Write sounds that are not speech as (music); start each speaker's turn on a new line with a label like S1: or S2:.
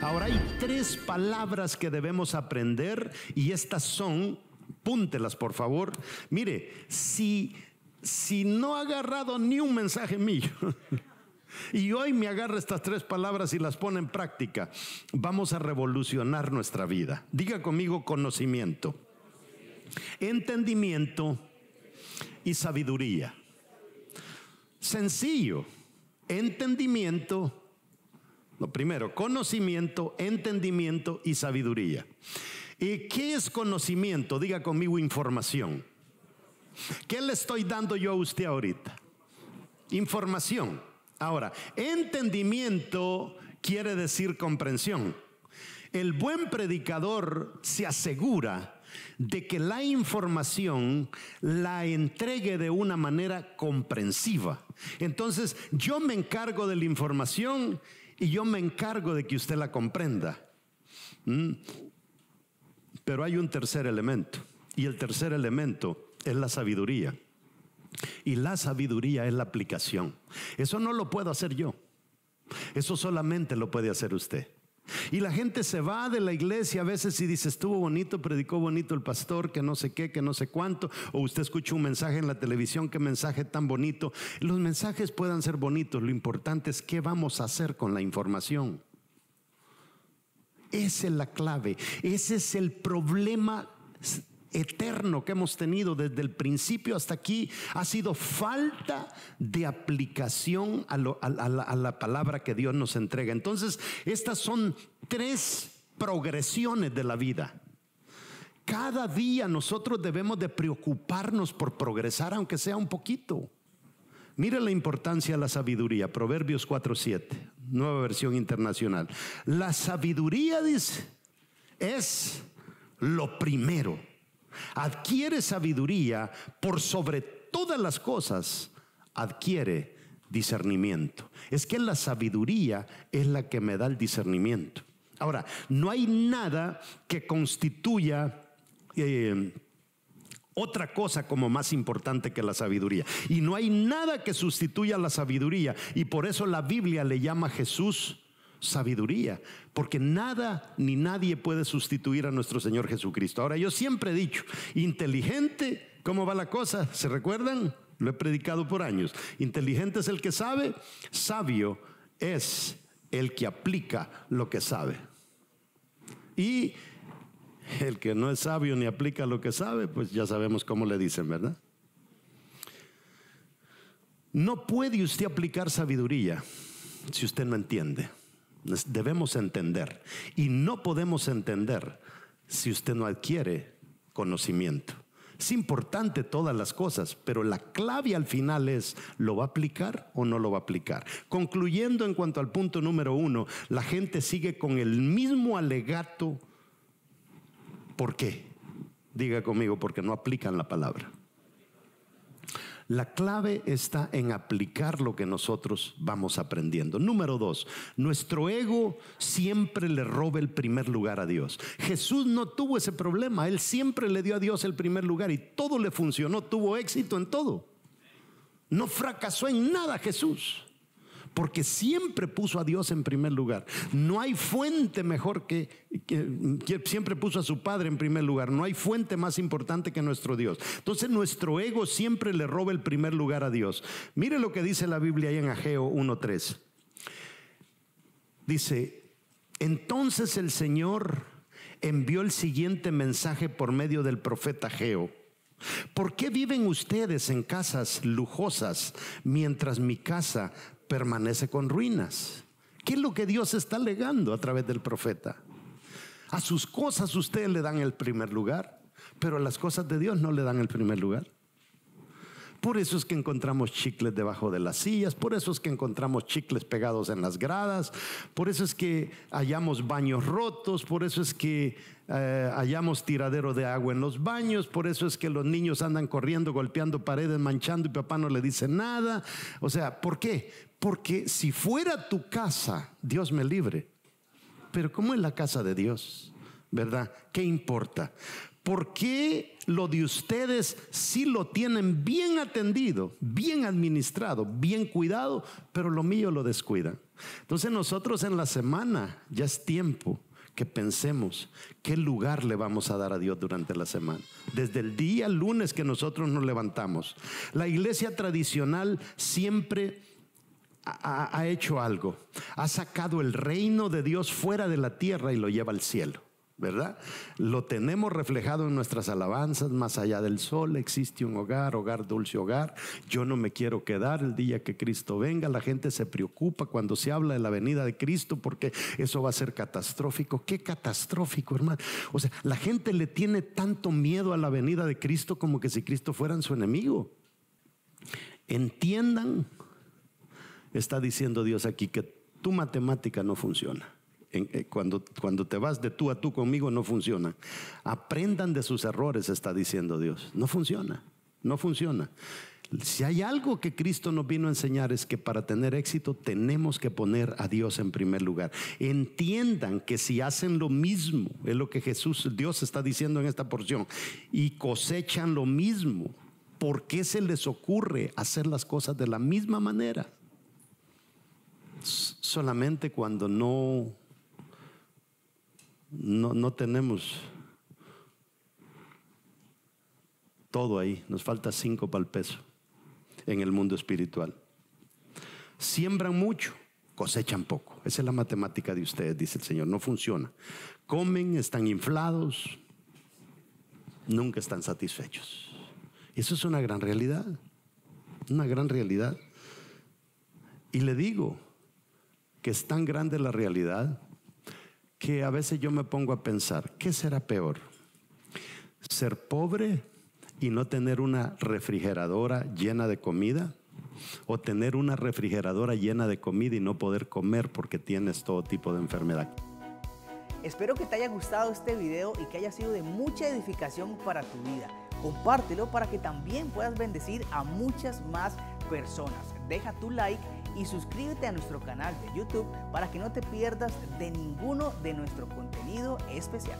S1: Ahora hay tres palabras que debemos aprender y estas son, púntelas por favor. Mire, si, si no ha agarrado ni un mensaje mío, (laughs) y hoy me agarra estas tres palabras y las pone en práctica. Vamos a revolucionar nuestra vida. Diga conmigo conocimiento, entendimiento y sabiduría. Sencillo. Entendimiento, lo primero, conocimiento, entendimiento y sabiduría. ¿Y qué es conocimiento? Diga conmigo información. ¿Qué le estoy dando yo a usted ahorita? Información. Ahora, entendimiento quiere decir comprensión. El buen predicador se asegura de que la información la entregue de una manera comprensiva. Entonces, yo me encargo de la información y yo me encargo de que usted la comprenda. Mm. Pero hay un tercer elemento. Y el tercer elemento es la sabiduría. Y la sabiduría es la aplicación. Eso no lo puedo hacer yo. Eso solamente lo puede hacer usted. Y la gente se va de la iglesia a veces y dice, estuvo bonito, predicó bonito el pastor, que no sé qué, que no sé cuánto, o usted escucha un mensaje en la televisión, qué mensaje tan bonito. Los mensajes puedan ser bonitos, lo importante es qué vamos a hacer con la información. Esa es la clave, ese es el problema eterno que hemos tenido desde el principio hasta aquí ha sido falta de aplicación a, la, palabra que Dios nos entrega. Entonces, estas son tres progresiones de la vida. Cada día nosotros debemos de preocuparnos por progresar, aunque sea un poquito. Mire la importancia de la sabiduría, Proverbios 4.7, nueva versión internacional. La sabiduría, dice, es lo primero adquiere sabiduría por sobre todas las cosas, adquiere discernimiento. Es que la sabiduría es la que me da el discernimiento. Ahora, no hay nada que constituya... Eh, otra cosa como más importante que la sabiduría. Y no hay nada que sustituya la sabiduría. Y por eso la Biblia le llama a Jesús sabiduría, porque nada ni nadie puede sustituir a nuestro Señor Jesucristo. Ahora, yo siempre he dicho, inteligente, ¿cómo va la cosa? ¿Se recuerdan? Lo he predicado por años. Inteligente es el que sabe, sabio es el que aplica lo que sabe. Y el que no es sabio ni aplica lo que sabe, pues ya sabemos cómo le dicen, ¿verdad? No puede usted aplicar sabiduría si usted no entiende. Debemos entender. Y no podemos entender si usted no adquiere conocimiento. Es importante todas las cosas, pero la clave al final es, ¿lo va a aplicar o no lo va a aplicar? Concluyendo en cuanto al punto número uno, la gente sigue con el mismo alegato. ¿Por qué? Diga conmigo, porque no aplican la palabra. La clave está en aplicar lo que nosotros vamos aprendiendo. Número dos, nuestro ego siempre le roba el primer lugar a Dios. Jesús no tuvo ese problema, él siempre le dio a Dios el primer lugar y todo le funcionó, tuvo éxito en todo. No fracasó en nada Jesús porque siempre puso a Dios en primer lugar. No hay fuente mejor que, siempre puso a su Padre en primer lugar. No hay fuente más importante que nuestro Dios. Entonces nuestro ego siempre le roba el primer lugar a Dios. Mire lo que dice la Biblia ahí en Ageo 1.3. Dice, entonces el Señor envió el siguiente mensaje por medio del profeta Ageo. ¿Por qué viven ustedes en casas lujosas mientras mi casa permanece con ruinas. ¿Qué es lo que Dios está legando a través del profeta? A sus cosas ustedes le dan el primer lugar, pero a las cosas de Dios no le dan el primer lugar. Por eso es que encontramos chicles debajo de las sillas, por eso es que encontramos chicles pegados en las gradas, por eso es que hallamos baños rotos, por eso es que eh, hallamos tiradero de agua en los baños, por eso es que los niños andan corriendo, golpeando paredes, manchando y papá no le dice nada. O sea, ¿por qué? Porque si fuera tu casa, Dios me libre. Pero ¿cómo es la casa de Dios? ¿Verdad? ¿Qué importa? ¿Por qué lo de ustedes sí lo tienen bien atendido, bien administrado, bien cuidado, pero lo mío lo descuida? Entonces nosotros en la semana ya es tiempo que pensemos qué lugar le vamos a dar a Dios durante la semana. Desde el día lunes que nosotros nos levantamos. La iglesia tradicional siempre ha hecho algo. Ha sacado el reino de Dios fuera de la tierra y lo lleva al cielo. ¿verdad? Lo tenemos reflejado en nuestras alabanzas, más allá del sol existe un hogar, hogar, dulce hogar, yo no me quiero quedar el día que Cristo venga, la gente se preocupa cuando se habla de la venida de Cristo porque eso va a ser catastrófico, qué catastrófico hermano, o sea, la gente le tiene tanto miedo a la venida de Cristo como que si Cristo fuera su enemigo. Entiendan, está diciendo Dios aquí, que tu matemática no funciona eh, cuando, cuando te vas de tú a tú conmigo no funciona. Aprendan de sus errores, está diciendo Dios. No funciona, no funciona. Si hay algo que Cristo nos vino a enseñar es que para tener éxito tenemos que poner a Dios en primer lugar. Entiendan que si hacen lo mismo, es lo que Jesús, Dios está diciendo en esta porción, y cosechan lo mismo, ¿por qué se les ocurre hacer las cosas de la misma manera? Solamente cuando no no, tenemos todo ahí, nos falta cinco para el peso en el mundo espiritual. Siembran mucho, cosechan poco. Esa es la matemática de ustedes, dice el Señor, no funciona. Comen, están inflados, nunca están satisfechos. Eso es una gran realidad, una gran realidad. Y le digo que es tan grande la realidad que a veces yo me pongo a pensar, ¿qué será peor? ¿Ser pobre y no tener una refrigeradora llena de comida? ¿O tener una refrigeradora llena de comida y no poder comer porque tienes todo tipo de enfermedad? Espero que te haya gustado este video y que haya sido de mucha edificación para tu vida. Compártelo para que también puedas bendecir a muchas más personas. Deja tu like y suscríbete a nuestro canal de YouTube para que no te pierdas de ninguno de nuestro contenido especial.